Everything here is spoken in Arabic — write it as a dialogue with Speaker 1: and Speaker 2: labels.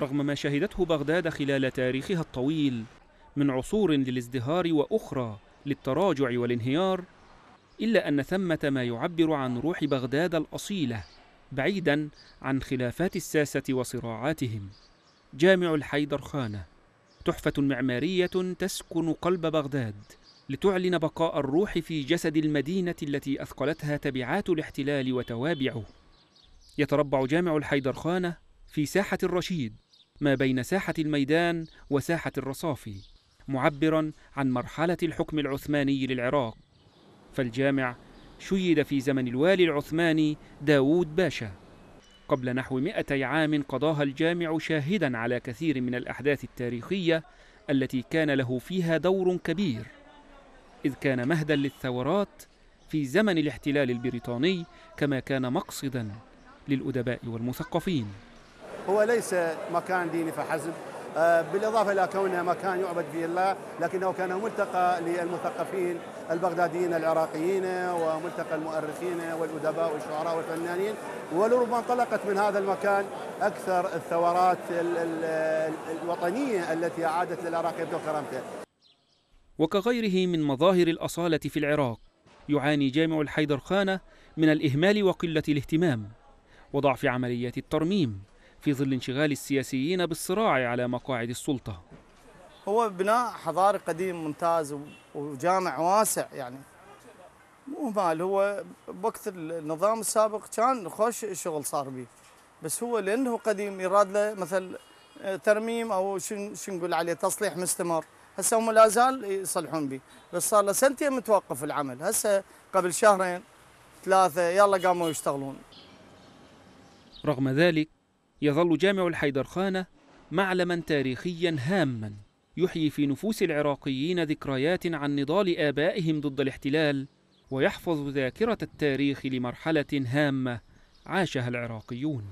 Speaker 1: رغم ما شهدته بغداد خلال تاريخها الطويل من عصور للازدهار وأخرى للتراجع والانهيار إلا أن ثمة ما يعبر عن روح بغداد الأصيلة بعيدا عن خلافات الساسة وصراعاتهم جامع الحيدر خانة تحفة معمارية تسكن قلب بغداد لتعلن بقاء الروح في جسد المدينة التي أثقلتها تبعات الاحتلال وتوابعه يتربع جامع الحيدر خانة في ساحة الرشيد ما بين ساحة الميدان وساحة الرصافي معبرا عن مرحلة الحكم العثماني للعراق فالجامع شيد في زمن الوالي العثماني داوود باشا قبل نحو 200 عام قضاها الجامع شاهدا على كثير من الأحداث التاريخية التي كان له فيها دور كبير إذ كان مهدا للثورات في زمن الاحتلال البريطاني كما كان مقصدا للأدباء والمثقفين
Speaker 2: هو ليس مكان ديني فحسب آه، بالإضافة إلى كونه مكان يعبد فيه الله لكنه كان ملتقى للمثقفين البغداديين العراقيين وملتقى المؤرخين والأدباء والشعراء والفنانين ولربما انطلقت من هذا المكان أكثر الثورات الوطنية التي أعادت للعراق يبدو كرامته
Speaker 1: وكغيره من مظاهر الأصالة في العراق يعاني جامع الحيدرخانة من الإهمال وقلة الاهتمام وضعف عمليات الترميم في ظل انشغال السياسيين بالصراع على مقاعد السلطة
Speaker 3: هو بناء حضاري قديم ممتاز وجامع واسع يعني مو مال هو بوقت النظام السابق كان خوش شغل صار به بس هو لانه قديم يراد له مثل ترميم او شو نقول عليه تصليح مستمر هسه هم لا زال يصلحون به بس صار له سنتين متوقف العمل هسه قبل شهرين ثلاثه يلا قاموا يشتغلون
Speaker 1: رغم ذلك يظل جامع الحيدرخانة معلما تاريخيا هاما يحيي في نفوس العراقيين ذكريات عن نضال آبائهم ضد الاحتلال ويحفظ ذاكرة التاريخ لمرحلة هامة عاشها العراقيون